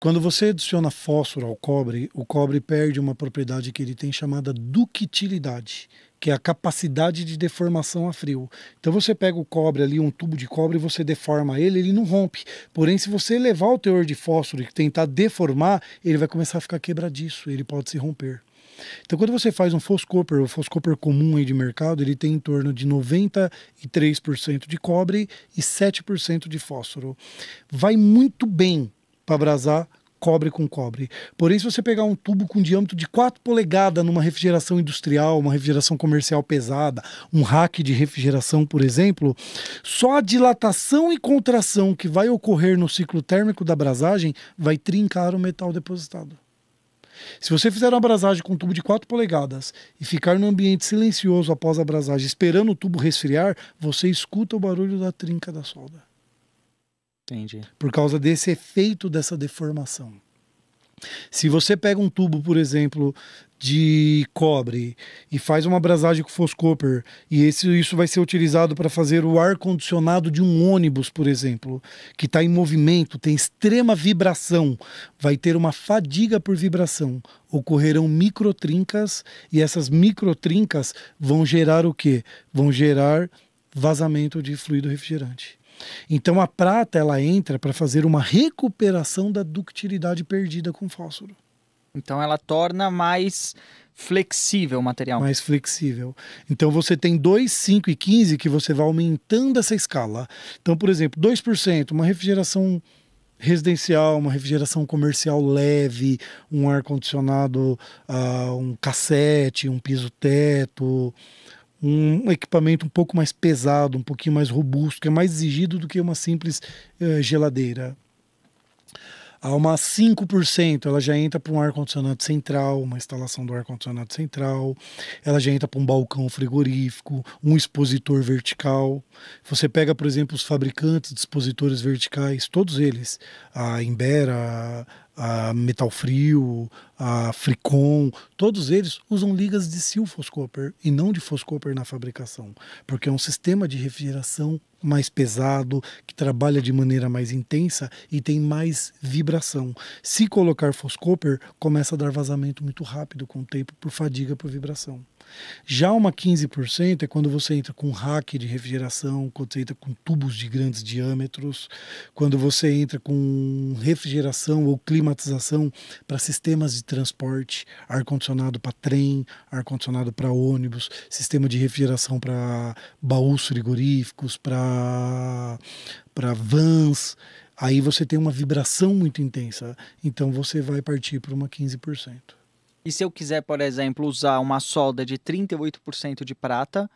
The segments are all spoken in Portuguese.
Quando você adiciona fósforo ao cobre, o cobre perde uma propriedade que ele tem chamada ductilidade, que é a capacidade de deformação a frio. Então você pega o cobre ali, um tubo de cobre, você deforma ele, ele não rompe. Porém, se você levar o teor de fósforo e tentar deformar, ele vai começar a ficar quebradiço, ele pode se romper. Então, quando você faz um foscopper, o foscopper comum aí de mercado, ele tem em torno de 93% de cobre e 7% de fósforo. Vai muito bem para abrasar cobre com cobre. Porém, se você pegar um tubo com diâmetro de 4 polegadas numa refrigeração industrial, uma refrigeração comercial pesada, um rack de refrigeração, por exemplo, só a dilatação e contração que vai ocorrer no ciclo térmico da abrasagem vai trincar o metal depositado. Se você fizer uma abrasagem com um tubo de 4 polegadas e ficar no ambiente silencioso após a abrasagem, esperando o tubo resfriar, você escuta o barulho da trinca da solda. Entendi. Por causa desse efeito dessa deformação. Se você pega um tubo, por exemplo, de cobre e faz uma abrasagem com foscopper e esse, isso vai ser utilizado para fazer o ar condicionado de um ônibus, por exemplo, que está em movimento, tem extrema vibração, vai ter uma fadiga por vibração, ocorrerão microtrincas e essas microtrincas vão gerar o que? Vão gerar vazamento de fluido refrigerante. Então a prata ela entra para fazer uma recuperação da ductilidade perdida com fósforo. Então ela torna mais flexível o material. Mais flexível. Então você tem 2, 5 e 15 que você vai aumentando essa escala. Então, por exemplo, 2%, uma refrigeração residencial, uma refrigeração comercial leve, um ar-condicionado, uh, um cassete, um piso-teto, um equipamento um pouco mais pesado, um pouquinho mais robusto, que é mais exigido do que uma simples uh, geladeira. A uma 5%, ela já entra para um ar-condicionado central, uma instalação do ar-condicionado central, ela já entra para um balcão frigorífico, um expositor vertical. Você pega, por exemplo, os fabricantes de expositores verticais, todos eles, a Embera, a Metal Frio, a Fricon, todos eles usam ligas de silfoscoper e não de foscoper na fabricação, porque é um sistema de refrigeração mais pesado, que trabalha de maneira mais intensa e tem mais vibração. Se colocar foscoper, começa a dar vazamento muito rápido com o tempo por fadiga por vibração. Já uma 15% é quando você entra com rack de refrigeração, quando você entra com tubos de grandes diâmetros, quando você entra com refrigeração ou climatização para sistemas de transporte, ar-condicionado para trem, ar-condicionado para ônibus, sistema de refrigeração para baús frigoríficos, para para vans, aí você tem uma vibração muito intensa, então você vai partir para uma 15%. E se eu quiser, por exemplo, usar uma solda de 38% de prata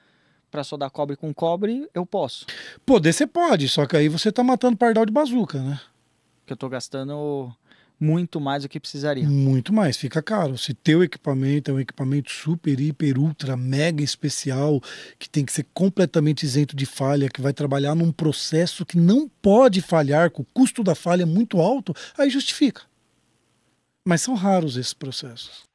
para soldar cobre com cobre, eu posso. Poder você pode, só que aí você tá matando pardal de bazuca, né? Que eu tô gastando muito mais do que precisaria. Muito mais, fica caro. Se teu equipamento é um equipamento super, hiper, ultra, mega especial, que tem que ser completamente isento de falha, que vai trabalhar num processo que não pode falhar, com o custo da falha é muito alto, aí justifica. Mas são raros esses processos.